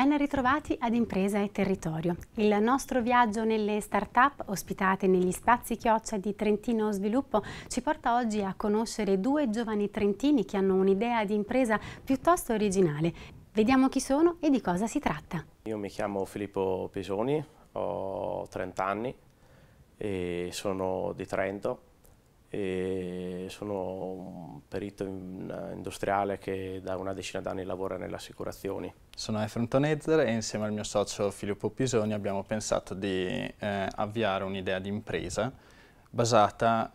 Ben ritrovati ad Impresa e Territorio, il nostro viaggio nelle start-up ospitate negli spazi chioccia di Trentino Sviluppo ci porta oggi a conoscere due giovani trentini che hanno un'idea di impresa piuttosto originale. Vediamo chi sono e di cosa si tratta. Io mi chiamo Filippo Pisoni, ho 30 anni e sono di Trento e sono un perito in, industriale che da una decina d'anni lavora nelle assicurazioni. Sono Efron Tonezzer e insieme al mio socio Filippo Pisoni abbiamo pensato di eh, avviare un'idea di impresa basata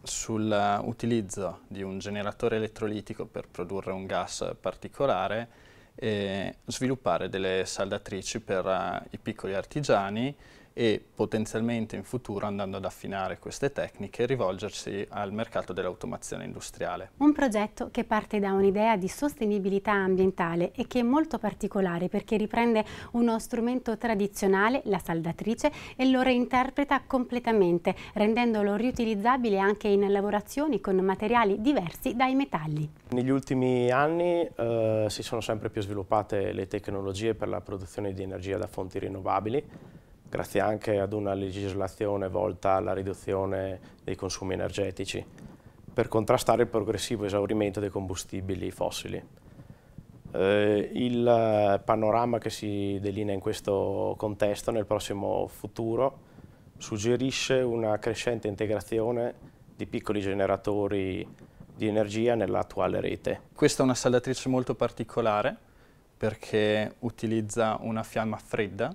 sull'utilizzo di un generatore elettrolitico per produrre un gas particolare e sviluppare delle saldatrici per uh, i piccoli artigiani e potenzialmente in futuro andando ad affinare queste tecniche rivolgersi al mercato dell'automazione industriale. Un progetto che parte da un'idea di sostenibilità ambientale e che è molto particolare perché riprende uno strumento tradizionale, la saldatrice, e lo reinterpreta completamente rendendolo riutilizzabile anche in lavorazioni con materiali diversi dai metalli. Negli ultimi anni eh, si sono sempre più sviluppate le tecnologie per la produzione di energia da fonti rinnovabili grazie anche ad una legislazione volta alla riduzione dei consumi energetici, per contrastare il progressivo esaurimento dei combustibili fossili. Eh, il panorama che si delinea in questo contesto nel prossimo futuro suggerisce una crescente integrazione di piccoli generatori di energia nell'attuale rete. Questa è una saldatrice molto particolare perché utilizza una fiamma fredda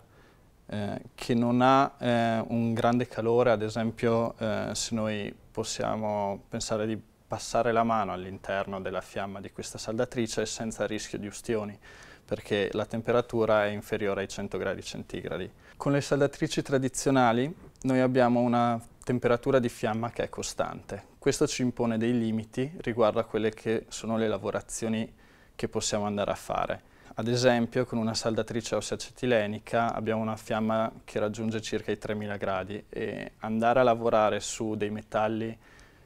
eh, che non ha eh, un grande calore, ad esempio eh, se noi possiamo pensare di passare la mano all'interno della fiamma di questa saldatrice senza rischio di ustioni perché la temperatura è inferiore ai 100 gradi centigradi. Con le saldatrici tradizionali noi abbiamo una temperatura di fiamma che è costante. Questo ci impone dei limiti riguardo a quelle che sono le lavorazioni che possiamo andare a fare. Ad esempio con una saldatrice ossacetilenica abbiamo una fiamma che raggiunge circa i 3000 gradi e andare a lavorare su dei metalli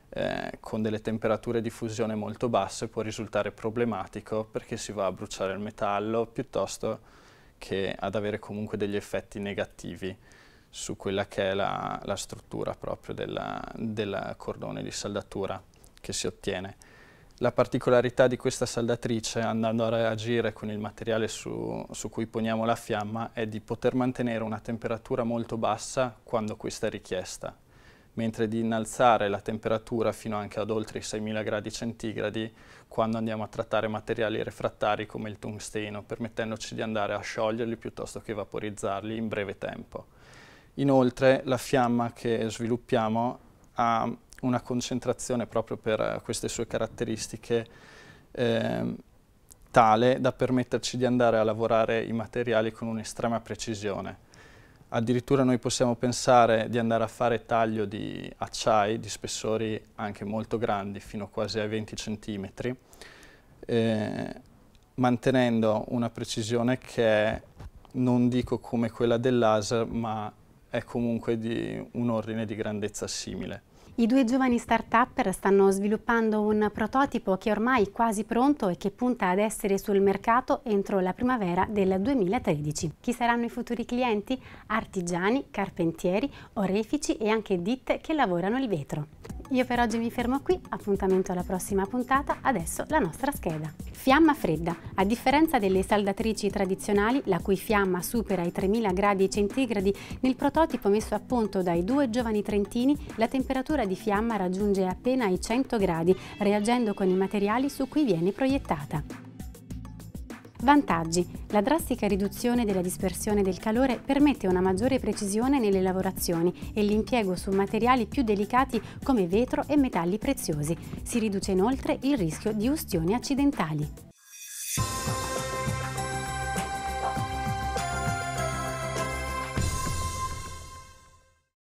eh, con delle temperature di fusione molto basse può risultare problematico perché si va a bruciare il metallo piuttosto che ad avere comunque degli effetti negativi su quella che è la, la struttura proprio del cordone di saldatura che si ottiene. La particolarità di questa saldatrice, andando a reagire con il materiale su, su, cui poniamo la fiamma, è di poter mantenere una temperatura molto bassa quando questa è richiesta, mentre di innalzare la temperatura fino anche ad oltre i 6000 gradi centigradi quando andiamo a trattare materiali refrattari come il tungsteno, permettendoci di andare a scioglierli piuttosto che vaporizzarli in breve tempo. Inoltre la fiamma che sviluppiamo ha una concentrazione proprio per eh, queste sue caratteristiche eh, tale da permetterci di andare a lavorare i materiali con un'estrema precisione. Addirittura noi possiamo pensare di andare a fare taglio di acciai di spessori anche molto grandi, fino quasi ai 20 cm, eh, mantenendo una precisione che è, non dico come quella del laser, ma è comunque di un ordine di grandezza simile. I due giovani start-up stanno sviluppando un prototipo che è ormai quasi pronto e che punta ad essere sul mercato entro la primavera del 2013. Chi saranno i futuri clienti? Artigiani, carpentieri, orefici e anche ditte che lavorano il vetro. Io per oggi mi fermo qui, appuntamento alla prossima puntata, adesso la nostra scheda. Fiamma fredda. A differenza delle saldatrici tradizionali, la cui fiamma supera i 3000 gradi centigradi, nel prototipo messo a punto dai due giovani trentini, la temperatura di fiamma raggiunge appena i 100 gradi, reagendo con i materiali su cui viene proiettata. Vantaggi. La drastica riduzione della dispersione del calore permette una maggiore precisione nelle lavorazioni e l'impiego su materiali più delicati come vetro e metalli preziosi. Si riduce inoltre il rischio di ustioni accidentali.